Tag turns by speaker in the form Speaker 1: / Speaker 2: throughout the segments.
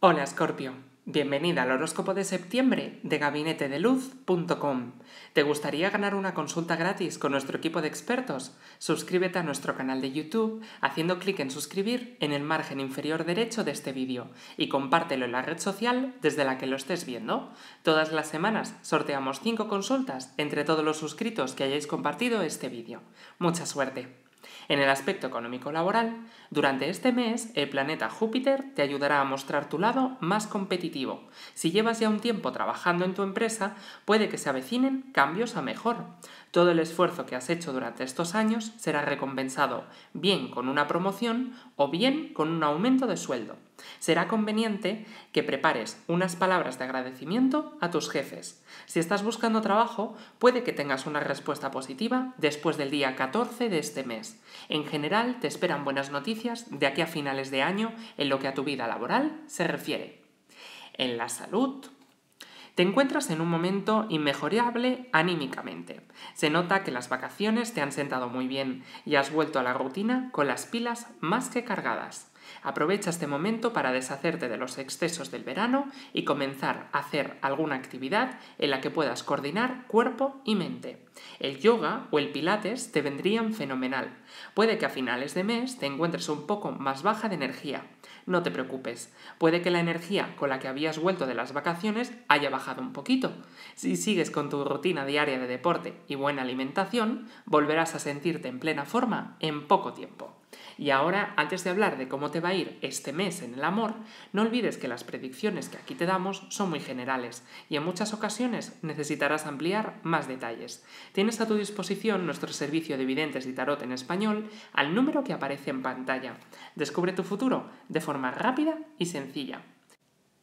Speaker 1: Hola Scorpio, bienvenida al horóscopo de septiembre de gabinetedeluz.com. ¿Te gustaría ganar una consulta gratis con nuestro equipo de expertos? Suscríbete a nuestro canal de YouTube haciendo clic en suscribir en el margen inferior derecho de este vídeo y compártelo en la red social desde la que lo estés viendo. Todas las semanas sorteamos 5 consultas entre todos los suscritos que hayáis compartido este vídeo. Mucha suerte. En el aspecto económico laboral, durante este mes el planeta Júpiter te ayudará a mostrar tu lado más competitivo. Si llevas ya un tiempo trabajando en tu empresa, puede que se avecinen cambios a mejor. Todo el esfuerzo que has hecho durante estos años será recompensado bien con una promoción o bien con un aumento de sueldo. Será conveniente que prepares unas palabras de agradecimiento a tus jefes. Si estás buscando trabajo, puede que tengas una respuesta positiva después del día 14 de este mes. En general, te esperan buenas noticias de aquí a finales de año en lo que a tu vida laboral se refiere. En la salud, te encuentras en un momento inmejorable anímicamente. Se nota que las vacaciones te han sentado muy bien y has vuelto a la rutina con las pilas más que cargadas. Aprovecha este momento para deshacerte de los excesos del verano y comenzar a hacer alguna actividad en la que puedas coordinar cuerpo y mente. El yoga o el pilates te vendrían fenomenal. Puede que a finales de mes te encuentres un poco más baja de energía, no te preocupes, puede que la energía con la que habías vuelto de las vacaciones haya bajado un poquito. Si sigues con tu rutina diaria de deporte y buena alimentación, volverás a sentirte en plena forma en poco tiempo. Y ahora, antes de hablar de cómo te va a ir este mes en el amor, no olvides que las predicciones que aquí te damos son muy generales y en muchas ocasiones necesitarás ampliar más detalles. Tienes a tu disposición nuestro servicio de videntes y tarot en español al número que aparece en pantalla. Descubre tu futuro de forma rápida y sencilla.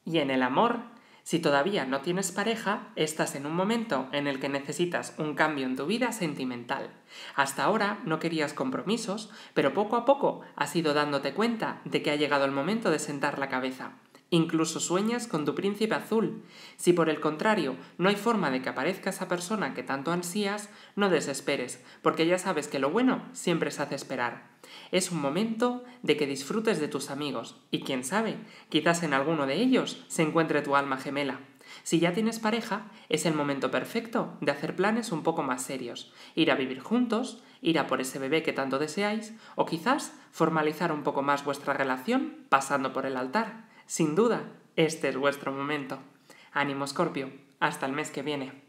Speaker 1: Y en el amor, si todavía no tienes pareja, estás en un momento en el que necesitas un cambio en tu vida sentimental. Hasta ahora no querías compromisos, pero poco a poco has ido dándote cuenta de que ha llegado el momento de sentar la cabeza. Incluso sueñas con tu príncipe azul. Si por el contrario no hay forma de que aparezca esa persona que tanto ansías, no desesperes, porque ya sabes que lo bueno siempre se hace esperar. Es un momento de que disfrutes de tus amigos, y quién sabe, quizás en alguno de ellos se encuentre tu alma gemela. Si ya tienes pareja, es el momento perfecto de hacer planes un poco más serios, ir a vivir juntos, ir a por ese bebé que tanto deseáis, o quizás formalizar un poco más vuestra relación pasando por el altar. Sin duda, este es vuestro momento. Ánimo Scorpio, hasta el mes que viene.